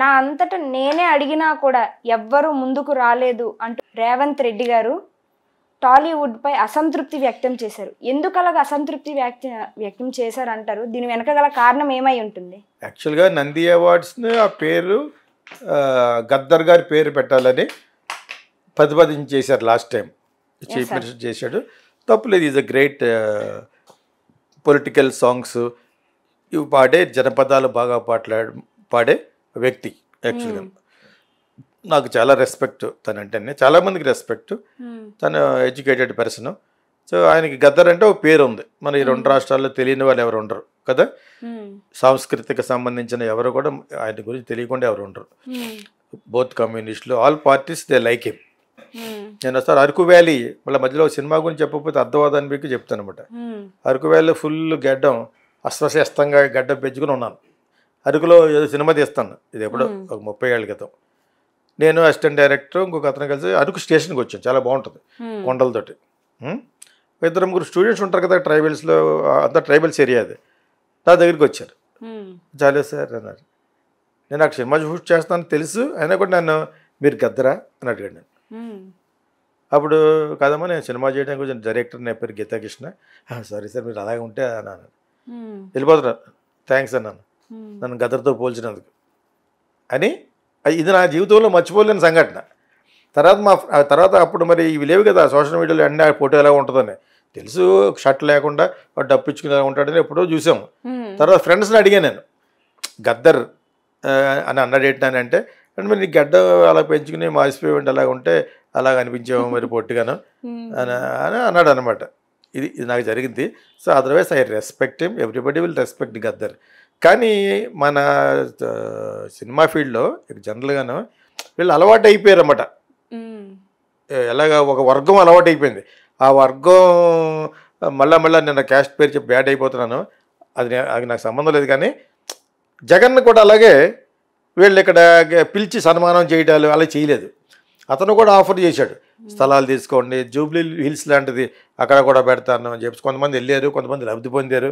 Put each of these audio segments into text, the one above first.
నా అంతట నేనే అడిగినా కూడా ఎవ్వరూ ముందుకు రాలేదు అంటూ రేవంత్ రెడ్డి గారు టాలీవుడ్పై అసంతృప్తి వ్యక్తం చేశారు ఎందుకు అలాగ అసంతృప్తి వ్యక్తి వ్యక్తం చేశారు అంటారు దీని వెనక గల కారణం ఏమై ఉంటుంది యాక్చువల్గా నంది అవార్డ్స్ని ఆ పేరు గద్దర్ గారి పేరు పెట్టాలని ప్రతిపాదించి చేశారు లాస్ట్ టైం చీఫ్ మినిస్టర్ చేశాడు లేదు is a great political songs ఇవి పాడే జనపదాలు బాగా పాట్లా పాడే వ్యక్తి యాక్చువల్గా hmm. నాకు చాలా రెస్పెక్ట్ చాలా చాలామందికి రెస్పెక్ట్ hmm. తను ఎడ్యుకేటెడ్ పర్సన్ సో ఆయనకి గద్దర్ అంటే ఒక పేరు ఉంది మన ఈ hmm. రెండు రాష్ట్రాల్లో తెలియని వాళ్ళు ఎవరు ఉండరు కదా సాంస్కృతిక సంబంధించిన ఎవరు కూడా ఆయన గురించి తెలియకుండా ఎవరు ఉండరు బోత్ కమ్యూనిస్టులు all parties they like him నేను ఒకసారి అరకు వ్యాలీ మళ్ళీ మధ్యలో సినిమా గురించి చెప్పకపోతే అర్థవాదాన్ని మీకు చెప్తాను అనమాట అరకు వ్యాలీలో ఫుల్ గడ్డం అస్వశ్యస్తంగా గడ్డం పెంచుకుని ఉన్నాను అరకులో ఏదో సినిమా తీస్తాను ఇది ఎప్పుడు ఒక ముప్పై ఏళ్ళ క్రితం నేను అసిస్టెంట్ డైరెక్టర్ ఇంకొక అతను కలిసి అరకు స్టేషన్కి వచ్చాను చాలా బాగుంటుంది కొండలతోటి ఇద్దరు ముగ్గురు స్టూడెంట్స్ ఉంటారు కదా ట్రైబల్స్లో అంతా ట్రైబల్స్ ఏరియా అది నా దగ్గరికి వచ్చారు చాలే సార్ అన్నారు నేను నాకు సినిమా షూట్ చేస్తానని తెలుసు అయినా కూడా నన్ను మీరు గద్దరా అని అడిగాడు నేను అప్పుడు కాదమ్మా నేను సినిమా చేయడానికి కొంచెం డైరెక్టర్ నా పేరు గీతాకృష్ణ సారీ సార్ మీరు అలాగే ఉంటే అన్నాను వెళ్ళిపోతున్నారు థ్యాంక్స్ అన్నాను Hmm. నన్ను గదర్తో పోల్చినందుకు అని ఇది నా జీవితంలో మర్చిపోలేని సంఘటన తర్వాత మా తర్వాత అప్పుడు మరి ఇవి లేవు కదా సోషల్ మీడియాలో అన్ని ఫోటో ఎలా ఉంటుందని తెలుసు షర్ట్ లేకుండా వాడు డప్పించుకుని ఎలా ఉంటాడని ఎప్పుడో చూసాము hmm. తర్వాత ఫ్రెండ్స్ని అడిగాను నేను గద్దర్ అని అన్నాడేంటి అంటే అంటే మరి నీకు గడ్డ అలా పెంచుకుని మాసిపోయింటే అలాగ ఉంటే అలాగ అనిపించాము మరి పొట్టుగాను hmm. అని అని అన్నాడు అనమాట ఇది ఇది నాకు జరిగింది so otherwise I respect him everybody will respect Gaddar కానీ మన సినిమా ఫీల్డ్లో జనరల్గాను వీళ్ళు అలవాటు అయిపోయారు అన్నమాట ఎలాగ ఒక వర్గం అలవాటు అయిపోయింది ఆ వర్గం మళ్ళా మళ్ళీ నేను క్యాస్ట్ పేరు చెప్పి బ్యాడ్ అయిపోతున్నాను అది అది నాకు సంబంధం లేదు కానీ జగన్ కూడా అలాగే వీళ్ళు ఇక్కడ పిలిచి సన్మానం చేయటాలు అలా చేయలేదు అతను కూడా ఆఫర్ చేశాడు స్థలాలు తీసుకోండి జూబ్లీ హిల్స్ లాంటిది అక్కడ కూడా పెడతాను అని చెప్పేసి కొంతమంది వెళ్ళారు కొంతమంది లబ్ధి పొందారు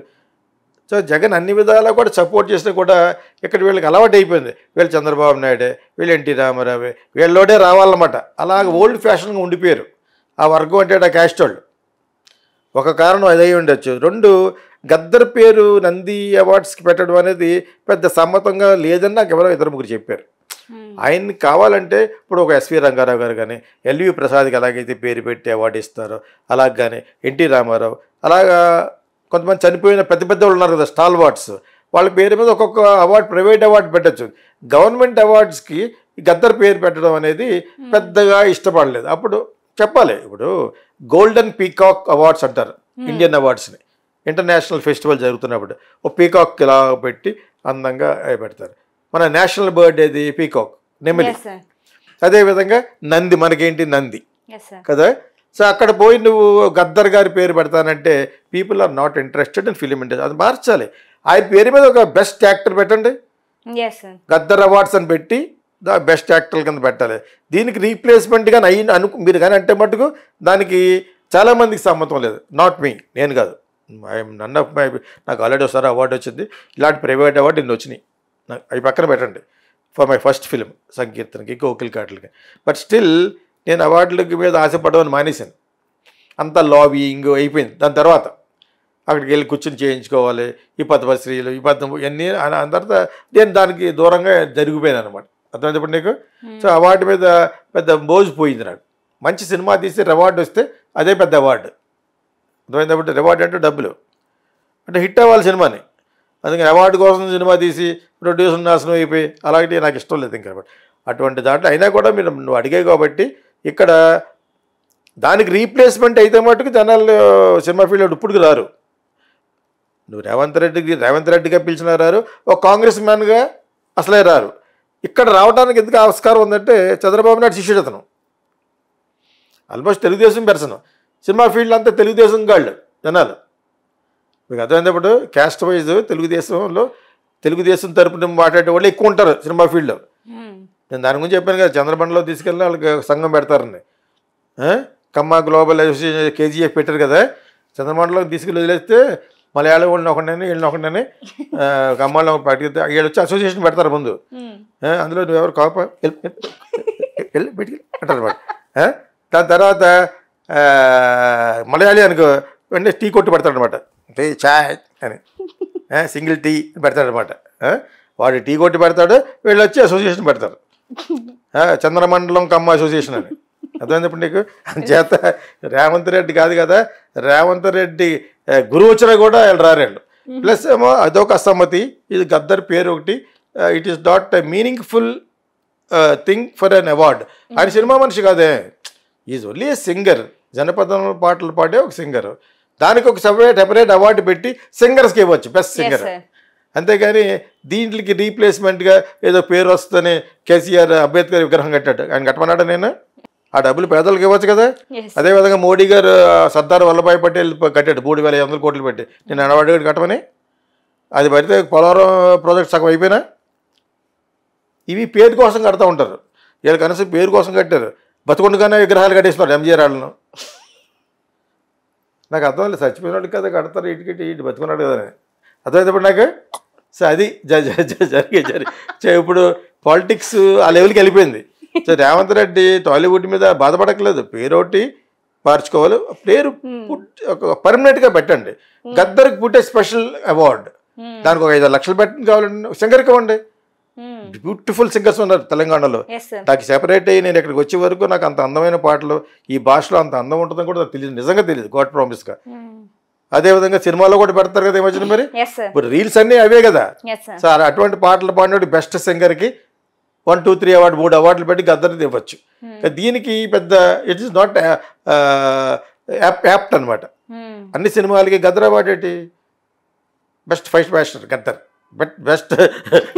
సో జగన్ అన్ని విధాలా కూడా సపోర్ట్ చేసినా కూడా ఇక్కడ వీళ్ళకి అలవాటు అయిపోయింది వీళ్ళు చంద్రబాబు నాయుడే వీళ్ళు ఎన్టీ రామారావు వీళ్ళలోడే రావాలన్నమాట అలాగ ఓల్డ్ ఫ్యాషన్గా ఉండిపోయారు ఆ వర్గం అంటే ఆ క్యాస్ట్ వాళ్ళు ఒక కారణం అదే ఉండొచ్చు రెండు గద్దర్ పేరు నంది అవార్డ్స్కి పెట్టడం అనేది పెద్ద సమ్మతంగా లేదని నాకు ఎవరో ఇద్దరు ముగ్గురు చెప్పారు ఆయన్ని కావాలంటే ఇప్పుడు ఒక ఎస్వి రంగారావు గారు కానీ ఎల్వి ప్రసాద్కి ఎలాగైతే పేరు పెట్టి అవార్డు ఇస్తారో అలాగ కానీ ఎన్టీ రామారావు అలాగా కొంతమంది చనిపోయిన పెద్ద పెద్ద వాళ్ళు ఉన్నారు కదా స్టాల్ వార్డ్స్ వాళ్ళ పేరు మీద ఒక్కొక్క అవార్డు ప్రైవేట్ అవార్డు పెట్టచ్చు గవర్నమెంట్ అవార్డ్స్కి గద్దర్ పేరు పెట్టడం అనేది hmm. పెద్దగా ఇష్టపడలేదు అప్పుడు చెప్పాలి ఇప్పుడు గోల్డెన్ పీకాక్ అవార్డ్స్ అంటారు hmm. ఇండియన్ అవార్డ్స్ని ఇంటర్నేషనల్ ఫెస్టివల్ జరుగుతున్నప్పుడు ఓ పీకాక్ ఇలా పెట్టి అందంగా పెడతారు మన నేషనల్ బర్డ్ ఏది పీకాక్ నెమిలి అదేవిధంగా నంది మనకేంటి నంది కదా సో అక్కడ పోయి నువ్వు గద్దర్ గారి పేరు పెడతానంటే people are not interested in film industry అది మార్చాలి ఆయన పేరు మీద ఒక బెస్ట్ యాక్టర్ పెట్టండి గద్దర్ అవార్డ్స్ అని పెట్టి బెస్ట్ యాక్టర్ కింద పెట్టాలి దీనికి రీప్లేస్మెంట్ కానీ అయిన అను మీరు కానీ అంటే మటుకు దానికి చాలామందికి సమ్మతం లేదు నాట్ మీ నేను కాదు ఐఎమ్ నన్ మై నాకు ఆల్రెడీ ఒకసారి అవార్డు వచ్చింది ఇలాంటి ప్రైవేట్ అవార్డు నేను వచ్చినాయి అవి పక్కన పెట్టండి ఫర్ మై ఫస్ట్ ఫిల్మ్ సంకీర్తనకి కోకిల్ కాటలకి బట్ స్టిల్ నేను అవార్డులకి మీద ఆశపడమని మానేశాను అంత లాబింగ్ అయిపోయింది దాని తర్వాత అక్కడికి వెళ్ళి కూర్చొని చేయించుకోవాలి ఈ పద్మశ్రీలు ఈ పద్మ ఇవన్నీ అని తర్వాత నేను దానికి దూరంగా జరిగిపోయాను అనమాట అర్థమైంది నీకు సో అవార్డు మీద పెద్ద మోజు పోయింది నాకు మంచి సినిమా తీసి రివార్డు వస్తే అదే పెద్ద అవార్డు అర్థమైంది రివార్డు అంటే డబ్బులు అంటే హిట్ అవ్వాలి సినిమాని అందుకని అవార్డు కోసం సినిమా తీసి ప్రొడ్యూసర్ నాశనం అయిపోయి అలాగే నాకు ఇష్టం లేదు ఇంకా అటువంటి దాంట్లో అయినా కూడా మీరు నువ్వు అడిగాయి కాబట్టి ఇక్కడ దానికి రీప్లేస్మెంట్ అయితే మటుకు జనాలు సినిమా ఫీల్డ్ ఇప్పుడు రారు నువ్వు రేవంత్ రెడ్డికి రేవంత్ రెడ్డిగా పిలిచిన రారు ఒక కాంగ్రెస్ మ్యాన్గా అసలే రారు ఇక్కడ రావడానికి ఎందుకు ఆస్కారం ఉందంటే చంద్రబాబు నాయుడు శిష్యుడు అతను ఆల్మోస్ట్ తెలుగుదేశం పెరసను సినిమా ఫీల్డ్ అంతా తెలుగుదేశం గాళ్ళు జనాలు మీకు అర్థమైనప్పుడు క్యాస్ట్ వైజ్ తెలుగుదేశంలో తెలుగుదేశం తరపున మాట్లాడే వాళ్ళు ఎక్కువ ఉంటారు సినిమా ఫీల్డ్లో నేను దాని గురించి చెప్పాను కదా చంద్రబండలో తీసుకెళ్ళి వాళ్ళకి సంఘం పెడతారని కమ్మ గ్లోబల్ అసోసియేషన్ కేజీఎఫ్ పెట్టారు కదా చంద్రబండలో తీసుకెళ్ళి వదిలేస్తే మలయాళం వాళ్ళని ఒకటని వీళ్ళని ఒకటని అమ్మాళ్ళు ఒక పార్టీ వీళ్ళు వచ్చి అసోసియేషన్ పెడతారు ముందు అందులో నువ్వెవరు కాప వెళ్ళి పెట్టి అంటారు అనమాట దాని తర్వాత మలయాళీ అనుకో వెంటనే టీ కొట్టు పెడతాడనమాట టీ చాయ్ అని సింగిల్ టీ పెడతాడనమాట వాడు టీ కొట్టి పెడతాడు వీళ్ళు వచ్చి అసోసియేషన్ పెడతారు చంద్రమండలం కమ్మ అసోసియేషన్ అని అర్థమైంది నీకు చేత రేవంత్ రెడ్డి కాదు కదా రేవంత్ రెడ్డి గురు వచ్చినా కూడా వీళ్ళు రారేళ్ళు ప్లస్ ఏమో అదొక అసమ్మతి ఇది గద్దర్ పేరు ఒకటి it is not full thing for an award ఆయన సినిమా మనిషి కాదే ఈజ్ ఓన్లీ ఏ సింగర్ జనపద పాటలు పాడే ఒక సింగర్ దానికి ఒక సపరేట్ సపరేట్ అవార్డు పెట్టి సింగర్స్కి ఇవ్వచ్చు బెస్ట్ సింగర్ అంతేగాని దీంట్లోకి రీప్లేస్మెంట్గా ఏదో పేరు వస్తుందని కేసీఆర్ అంబేద్కర్ విగ్రహం కట్టాడు ఆయన కట్టమన్నాడు నేను ఆ డబ్బులు పేదలకు ఇవ్వచ్చు కదా అదేవిధంగా మోడీ గారు సర్దార్ వల్లభాయ్ పటేల్ కట్టాడు మూడు వేల ఐదు కోట్లు పెట్టి నేను అనవాడు కట్టమని అది పడితే పోలవరం ప్రాజెక్ట్ సగం అయిపోయినా ఇవి పేరు కోసం కడతా ఉంటారు వీళ్ళు కనీసం పేరు కోసం కట్టారు బతుకుండగానే విగ్రహాలు కట్టేస్తున్నారు ఎంజీఆర్ వాళ్ళను నాకు అర్థం లేదు వాళ్ళకి కదా కడతారు ఇటుకిటి ఇటు బతుకున్నాడు కదా అర్థమైతే నాకు సో అది జరిగే జరిగే ఇప్పుడు పాలిటిక్స్ ఆ లెవెల్కి వెళ్ళిపోయింది సో రేవంత్ రెడ్డి టాలీవుడ్ మీద బాధపడకలేదు ఒకటి మార్చుకోవాలి పేరు పర్మనెంట్గా పెట్టండి గద్దరికి పుట్టే స్పెషల్ అవార్డు దానికి ఒక ఐదు లక్షలు పెట్టండి కావాలండి సింగర్ ఇవ్వండి బ్యూటిఫుల్ సింగర్స్ ఉన్నారు తెలంగాణలో నాకు సెపరేట్ అయ్యి నేను ఇక్కడికి వచ్చే వరకు నాకు అంత అందమైన పాటలు ఈ భాషలో అంత అందం ఉంటుందని కూడా నాకు తెలియదు నిజంగా తెలియదు గాడ్ ప్రామిస్గా అదేవిధంగా సినిమాలో కూడా పెడతారు కదా ఏమొచ్చిన మరి ఇప్పుడు రీల్స్ అన్నీ అవే కదా సార్ అటువంటి పాటలు పాడినట్టు బెస్ట్ సింగర్ కి వన్ టూ త్రీ అవార్డు మూడు అవార్డులు పెట్టి గద్దరిని ఇవ్వచ్చు hmm. దీనికి పెద్ద ఇట్ ఇస్ నాట్ యాప్ట్ అనమాట అన్ని సినిమాలకి గద్దర్ అవార్డు ఏంటి బెస్ట్ ఫైట్ బ్యాస్టర్ గద్దర్ బెట్ బెస్ట్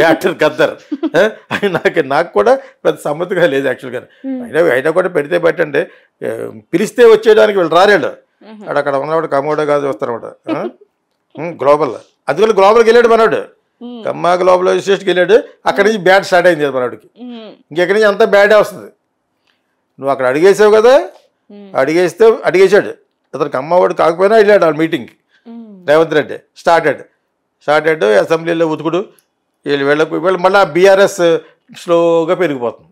యాక్టర్ గద్దర్ నాకు నాకు కూడా పెద్ద సమ్మతిగా లేదు యాక్చువల్గా hmm. అయినా అయినా కూడా పెడితే పెట్టండి పిలిస్తే వచ్చేయడానికి వీళ్ళు రాలేడు ఆడు అక్కడ ఉన్నవాడు కమోడో కాదు చూస్తారన్నమాట గ్లోబల్ అందుకని గ్లోబల్కి వెళ్ళాడు మనోడు కమ్మ గ్లోబల్ విశేషకి వెళ్ళాడు అక్కడి నుంచి బ్యాడ్ స్టార్ట్ అయింది మనోడికి ఇంకెక్కడి నుంచి అంతా బ్యాడే వస్తుంది నువ్వు అక్కడ అడిగేసావు కదా అడిగేస్తే అడిగేశాడు అతనికి అమ్మవాడు కాకపోయినా వెళ్ళాడు ఆ meeting Revanth Reddy start start అడ్డు అసెంబ్లీలో ఉతుకుడు వీళ్ళు వెళ్ళకు వీళ్ళు మళ్ళీ బీఆర్ఎస్ స్లోగా పెరిగిపోతుంది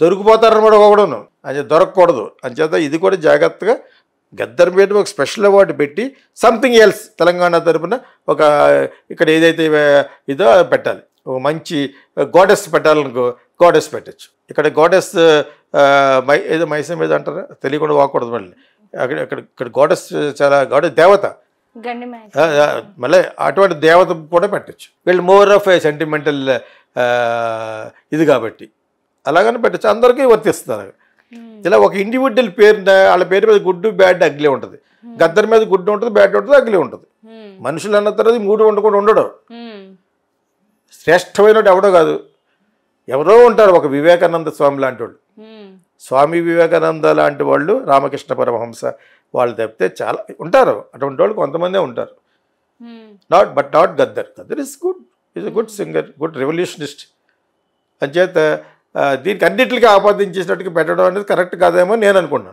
దొరికిపోతారనమాట ఒకడును అని దొరకకూడదు అని చేత ఇది కూడా జాగ్రత్తగా గద్దర్ మీద ఒక స్పెషల్ అవార్డు పెట్టి సంథింగ్ ఎల్స్ తెలంగాణ తరఫున ఒక ఇక్కడ ఏదైతే ఇదో పెట్టాలి ఒక మంచి గోడెస్ పెట్టాలనుకో గోడెస్ పెట్టచ్చు ఇక్కడ గోడెస్ మై ఏదో మైసం ఏదో అంటారా తెలియకుండా వాకూడదు మళ్ళీ అక్కడ ఇక్కడ ఇక్కడ గోడెస్ చాలా గోడెస్ దేవత మళ్ళీ అటువంటి దేవత కూడా పెట్టచ్చు వీళ్ళు మోర్ ఆఫ్ సెంటిమెంటల్ ఇది కాబట్టి అలాగని పెట్టచ్చు అందరికీ అలాగే Hmm. ఇలా ఒక ఇండివిజువల్ పేరు వాళ్ళ పేరు మీద గుడ్డు బ్యాడ్ అగ్లే ఉంటుంది గద్దర్ మీద గుడ్డు ఉంటుంది బ్యాడ్ ఉంటుంది అగ్లే ఉంటుంది hmm. మనుషులు అన్న తర్వాత మూడు ఉండకుండా ఉండడు hmm. శ్రేష్టమైన ఎవడో కాదు ఎవరో ఉంటారు ఒక వివేకానంద స్వామి లాంటి వాళ్ళు స్వామి వివేకానంద లాంటి వాళ్ళు రామకృష్ణ పరమహంస వాళ్ళు తప్పితే చాలా ఉంటారు అటువంటి వాళ్ళు కొంతమందే ఉంటారు not but not Gaddar Gaddar is good is a good singer good revolutionist అంచేత దీనికి అన్నింటికి ఆపాదించేసినట్టుగా పెట్టడం అనేది కరెక్ట్ కాదేమో నేను అనుకున్నాను